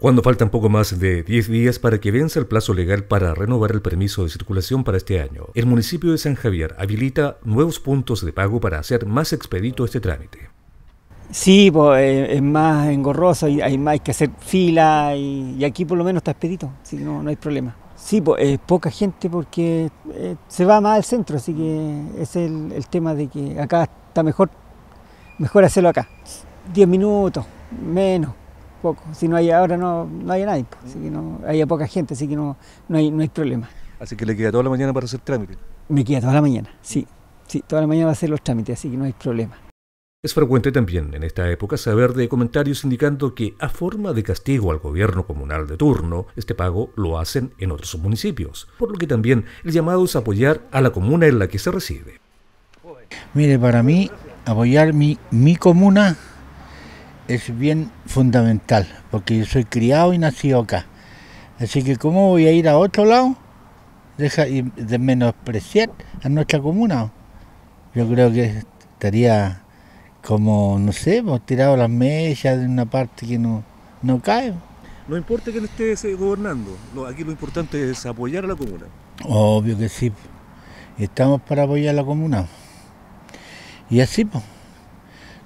cuando faltan poco más de 10 días para que vence el plazo legal para renovar el permiso de circulación para este año. El municipio de San Javier habilita nuevos puntos de pago para hacer más expedito este trámite. Sí, eh, es más engorroso, y hay, más, que hacer fila y, aquí por lo menos está expedito, si no, no hay problema. Sí, es poca gente porque eh, se va más al centro, así que es el, tema de que acá está mejor, mejor hacerlo acá. 10 minutos, menos poco. Si no hay ahora, no, no hay nadie, mm. así que no, hay poca gente, así que no, no, hay, no hay problema. Así que le queda toda la mañana para hacer trámites. Me queda toda la mañana, mm. sí. Sí, toda la mañana va a hacer los trámites, así que no hay problema. Es frecuente también en esta época saber de comentarios indicando que, a forma de castigo al gobierno comunal de turno, este pago lo hacen en otros municipios, por lo que también el llamado es apoyar a la comuna en la que se recibe. Mire, para mí, apoyar mi, mi comuna es bien fundamental, porque yo soy criado y nacido acá. Así que ¿cómo voy a ir a otro lado? Deja de menospreciar a nuestra comuna. Yo creo que estaría como, no sé, pues, tirado las mechas de una parte que no, no cae. No importa que no estés gobernando, aquí lo importante es apoyar a la comuna. Obvio que sí, estamos para apoyar a la comuna. Y así, pues,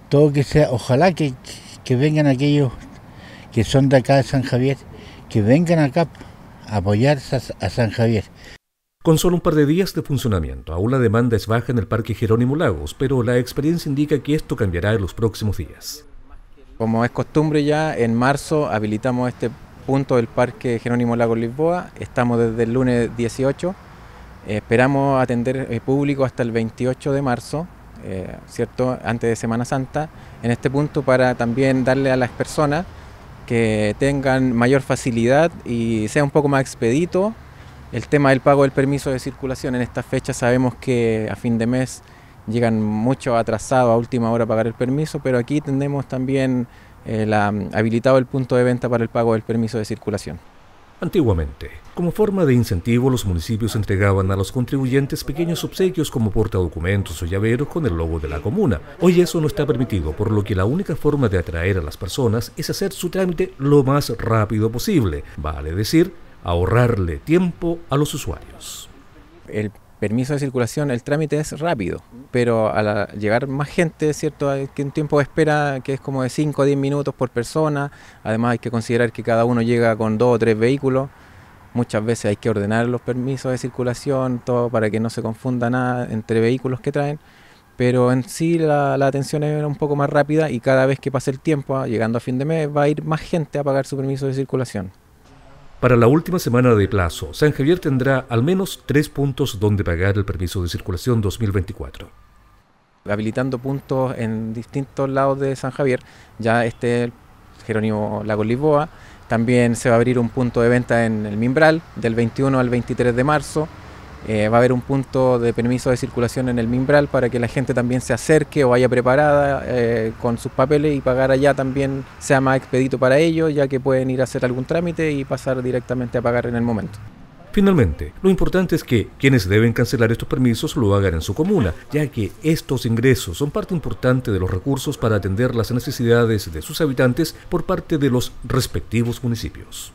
todo que sea, ojalá que, que vengan aquellos que son de acá de San Javier, que vengan acá a apoyar a San Javier. Con solo un par de días de funcionamiento, aún la demanda es baja en el Parque Jerónimo Lagos, pero la experiencia indica que esto cambiará en los próximos días. Como es costumbre ya, en marzo habilitamos este punto del Parque Jerónimo Lagos Lisboa. Estamos desde el lunes 18. Esperamos atender el eh, público hasta el 28 de marzo eh, ¿cierto? Antes de Semana Santa, en este punto para también darle a las personas que tengan mayor facilidad y sea un poco más expedito el tema del pago del permiso de circulación. En estas fechas sabemos que a fin de mes llegan mucho atrasados a última hora a pagar el permiso, pero aquí tenemos también eh, habilitado el punto de venta para el pago del permiso de circulación. Antiguamente, como forma de incentivo, los municipios entregaban a los contribuyentes pequeños obsequios como portadocumentos o llaveros con el logo de la comuna. Hoy eso no está permitido, por lo que la única forma de atraer a las personas es hacer su trámite lo más rápido posible, vale decir, ahorrarle tiempo a los usuarios. El permiso de circulación el trámite es rápido, pero al llegar más gente, ¿cierto? Hay que un tiempo de espera que es como de 5 o 10 minutos por persona, además hay que considerar que cada uno llega con dos o tres vehículos, muchas veces hay que ordenar los permisos de circulación, todo para que no se confunda nada entre vehículos que traen, pero en sí la, la atención es un poco más rápida y cada vez que pase el tiempo, llegando a fin de mes, va a ir más gente a pagar su permiso de circulación. Para la última semana de plazo, San Javier tendrá al menos tres puntos donde pagar el permiso de circulación 2024. Habilitando puntos en distintos lados de San Javier, ya este Jerónimo Lago Lisboa, también se va a abrir un punto de venta en el Mimbral del 21 al 23 de marzo, eh, va a haber un punto de permiso de circulación en el Mimbral para que la gente también se acerque o vaya preparada eh, con sus papeles y pagar allá también sea más expedito para ellos, ya que pueden ir a hacer algún trámite y pasar directamente a pagar en el momento. Finalmente, lo importante es que quienes deben cancelar estos permisos lo hagan en su comuna, ya que estos ingresos son parte importante de los recursos para atender las necesidades de sus habitantes por parte de los respectivos municipios.